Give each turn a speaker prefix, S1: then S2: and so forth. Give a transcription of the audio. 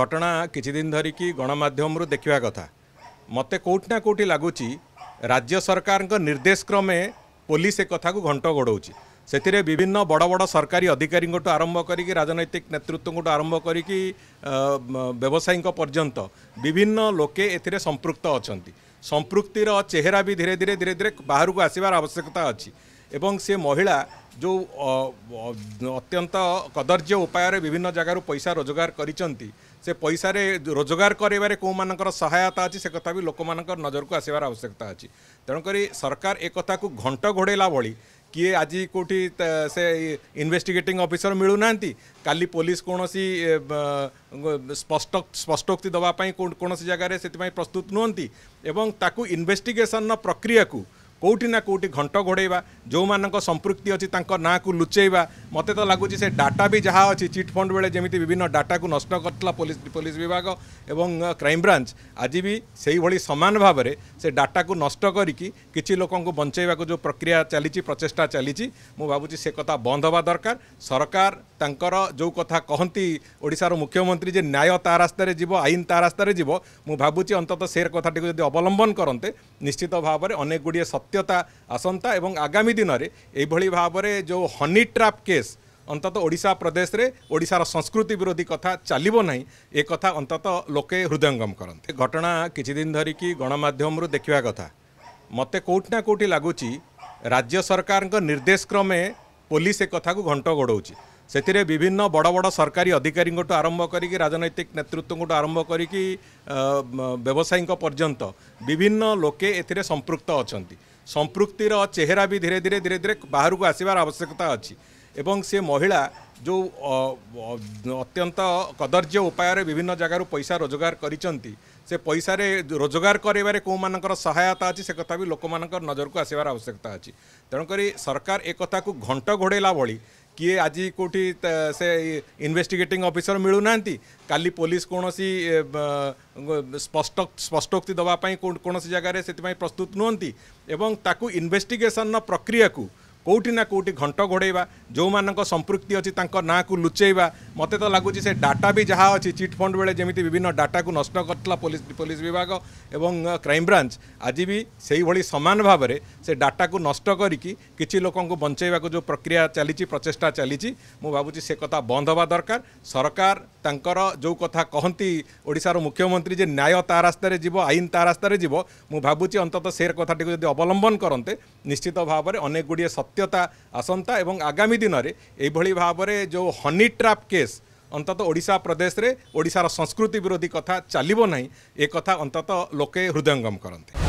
S1: ଘଟଣା କିଛିଦିନ ଧରିକି ଗଣମାଧ୍ୟମରୁ ଦେଖିବା କଥା ମୋତେ କେଉଁଠି ନା କେଉଁଠି ଲାଗୁଛି ରାଜ୍ୟ ସରକାରଙ୍କ ନିର୍ଦ୍ଦେଶ କ୍ରମେ ପୋଲିସ ଏ କଥାକୁ ଘଣ୍ଟ ଗୋଡ଼ଉଛି ସେଥିରେ ବିଭିନ୍ନ ବଡ଼ ବଡ଼ ସରକାରୀ ଅଧିକାରୀଙ୍କଠୁ ଆରମ୍ଭ କରିକି ରାଜନୈତିକ ନେତୃତ୍ୱଙ୍କଠୁ ଆରମ୍ଭ କରିକି ବ୍ୟବସାୟୀଙ୍କ ପର୍ଯ୍ୟନ୍ତ ବିଭିନ୍ନ ଲୋକେ ଏଥିରେ ସମ୍ପୃକ୍ତ ଅଛନ୍ତି ସମ୍ପୃକ୍ତିର ଚେହେରା ବି ଧୀରେ ଧୀରେ ଧୀରେ ଧୀରେ ବାହାରକୁ ଆସିବାର ଆବଶ୍ୟକତା ଅଛି ଏବଂ ସେ ମହିଳା ଯେଉଁ ଅତ୍ୟନ୍ତ କଦର୍ଯ୍ୟ ଉପାୟରେ ବିଭିନ୍ନ ଜାଗାରୁ ପଇସା ରୋଜଗାର କରିଛନ୍ତି ସେ ପଇସାରେ ରୋଜଗାର କରାଇବାରେ କେଉଁମାନଙ୍କର ସହାୟତା ଅଛି ସେ କଥା ବି ଲୋକମାନଙ୍କର ନଜରକୁ ଆସିବାର ଆବଶ୍ୟକତା ଅଛି ତେଣୁକରି ସରକାର ଏ କଥାକୁ ଘଣ୍ଟ ଘୋଡ଼େଇଲା ଭଳି କିଏ ଆଜି କେଉଁଠି ସେ ଇନଭେଷ୍ଟିଗେଟିଂ ଅଫିସର ମିଳୁନାହାନ୍ତି କାଲି ପୋଲିସ କୌଣସି ସ୍ପଷ୍ଟ ସ୍ପଷ୍ଟୋକ୍ତି ଦେବା ପାଇଁ କୌଣସି ଜାଗାରେ ସେଥିପାଇଁ ପ୍ରସ୍ତୁତ ନୁହନ୍ତି ଏବଂ ତାକୁ ଇନଭେଷ୍ଟିଗେସନ୍ର ପ୍ରକ୍ରିୟାକୁ কোটি না কোটি ঘণ্ট ঘোড়াইবা যেমন সম্পৃক্তি অছি তাঁর নাঁকু লুচাইবা মতো তো লাগুচি সে ডাটা বি যা অছি চিটফন্ড বেড়ে যেমি বিভিন্ন ডাটাকু নষ্ট করলা পুলিশ পুলিশ বিভাগ এবং ক্রাইম ব্রাঞ্চ আজি বি সেইভাবে সমান ভাবে সে ডাটাকু নষ্ট করিকি কিছু লোক বঞ্চাইবা যে প্রক্রিয়া চালিছি প্রচেষ্টা চালিছি মু ভাবুছি সে কথা বন্ধ হওয়া দরকার সরকার তাঁকর যে কথা কহতি ওড়শার মুখ্যমন্ত্রী যে ন্যায় তা রাস্তায় যাব আইন তা রাস্তায় যাব মু ভাবুছি অন্তত সে কথাটি যদি অবলম্বন করতে নিশ্চিত ভাবে অনেক গুড়িয়ে সত্য ସତ୍ୟତା ଆସନ୍ତା ଏବଂ ଆଗାମୀ ଦିନରେ ଏଇଭଳି ଭାବରେ ଯେଉଁ ହନି ଟ୍ରାପ୍ କେସ୍ ଅନ୍ତତଃ ଓଡ଼ିଶା ପ୍ରଦେଶରେ ଓଡ଼ିଶାର ସଂସ୍କୃତି ବିରୋଧୀ କଥା ଚାଲିବ ନାହିଁ ଏ କଥା ଅନ୍ତତଃ ଲୋକେ ହୃଦୟଙ୍ଗମ କରନ୍ତି ଘଟଣା କିଛି ଦିନ ଧରିକି ଗଣମାଧ୍ୟମରୁ ଦେଖିବା କଥା ମୋତେ କେଉଁଠି ନା କେଉଁଠି ଲାଗୁଛି ରାଜ୍ୟ ସରକାରଙ୍କ ନିର୍ଦ୍ଦେଶ କ୍ରମେ ପୋଲିସ ଏ କଥାକୁ ଘଣ୍ଟ ଗୋଡ଼ଉଛି ସେଥିରେ ବିଭିନ୍ନ ବଡ଼ ବଡ଼ ସରକାରୀ ଅଧିକାରୀଙ୍କଠୁ ଆରମ୍ଭ କରିକି ରାଜନୈତିକ ନେତୃତ୍ୱଙ୍କଠୁ ଆରମ୍ଭ କରିକି ବ୍ୟବସାୟୀଙ୍କ ପର୍ଯ୍ୟନ୍ତ ବିଭିନ୍ନ ଲୋକେ ଏଥିରେ ସମ୍ପୃକ୍ତ ଅଛନ୍ତି ସମ୍ପୃକ୍ତିର ଚେହେରା ବି ଧୀରେ ଧୀରେ ଧୀରେ ଧୀରେ ବାହାରକୁ ଆସିବାର ଆବଶ୍ୟକତା ଅଛି ଏବଂ ସେ ମହିଳା ଯେଉଁ ଅତ୍ୟନ୍ତ କଦର୍ଯ୍ୟ ଉପାୟରେ ବିଭିନ୍ନ ଜାଗାରୁ ପଇସା ରୋଜଗାର କରିଛନ୍ତି ସେ ପଇସାରେ ରୋଜଗାର କରାଇବାରେ କେଉଁମାନଙ୍କର ସହାୟତା ଅଛି ସେ କଥା ବି ଲୋକମାନଙ୍କର ନଜରକୁ ଆସିବାର ଆବଶ୍ୟକତା ଅଛି ତେଣୁକରି ସରକାର ଏ କଥାକୁ ଘଣ୍ଟ ଘୋଡ଼େଇଲା ଭଳି କିଏ ଆଜି କେଉଁଠି ସେ ଇନଭେଷ୍ଟିଗେଟିଂ ଅଫିସର ମିଳୁନାହାନ୍ତି କାଲି ପୋଲିସ କୌଣସି ସ୍ପଷ୍ଟ ସ୍ପଷ୍ଟୋକ୍ତି ଦେବା ପାଇଁ କୌଣସି ଜାଗାରେ ସେଥିପାଇଁ ପ୍ରସ୍ତୁତ ନୁହନ୍ତି ଏବଂ ତାକୁ ଇନଭେଷ୍ଟିଗେସନ୍ର ପ୍ରକ୍ରିୟାକୁ କେଉଁଠି ନା କେଉଁଠି ଘଣ୍ଟ ଘୋଡ଼େଇବା ଯେଉଁମାନଙ୍କ ସମ୍ପୃକ୍ତି ଅଛି ତାଙ୍କ ନାଁକୁ ଲୁଚେଇବା ମୋତେ ତ ଲାଗୁଛି ସେ ଡାଟା ବି ଯାହା ଅଛି ଚିଟ୍ଫଣ୍ଡ ବେଳେ ଯେମିତି ବିଭିନ୍ନ ଡାଟାକୁ ନଷ୍ଟ କରିଥିଲା ପୋଲିସ ପୋଲିସ ବିଭାଗ ଏବଂ କ୍ରାଇମବ୍ରାଞ୍ଚ ଆଜି ବି ସେହିଭଳି ସମାନ ଭାବରେ ସେ ଡାଟାକୁ ନଷ୍ଟ କରିକି କିଛି ଲୋକଙ୍କୁ ବଞ୍ଚାଇବାକୁ ଯେଉଁ ପ୍ରକ୍ରିୟା ଚାଲିଛି ପ୍ରଚେଷ୍ଟା ଚାଲିଛି ମୁଁ ଭାବୁଛି ସେ କଥା ବନ୍ଦ ହେବା ଦରକାର ସରକାର ତାଙ୍କର ଯେଉଁ କଥା କହନ୍ତି ଓଡ଼ିଶାର ମୁଖ୍ୟମନ୍ତ୍ରୀ ଯେ ନ୍ୟାୟ ତା ରାସ୍ତାରେ ଯିବ ଆଇନ ତା ରାସ୍ତାରେ ଯିବ ମୁଁ ଭାବୁଛି ଅନ୍ତତଃ ସେ କଥାଟିକୁ ଯଦି ଅବଲମ୍ବନ କରନ୍ତେ ନିଶ୍ଚିତ ଭାବରେ ଅନେକ ଗୁଡ଼ିଏ ସତ୍ୟତା ଆସନ୍ତା ଏବଂ ଆଗାମୀ ଦିନରେ ଏଇଭଳି ଭାବରେ ଯେଉଁ ହନି ଟ୍ରାପ୍ କେସ୍ ଅନ୍ତତଃ ଓଡ଼ିଶା ପ୍ରଦେଶରେ ଓଡ଼ିଶାର ସଂସ୍କୃତି ବିରୋଧୀ କଥା ଚାଲିବ ନାହିଁ ଏ କଥା ଅନ୍ତତଃ ଲୋକେ ହୃଦୟଙ୍ଗମ କରନ୍ତି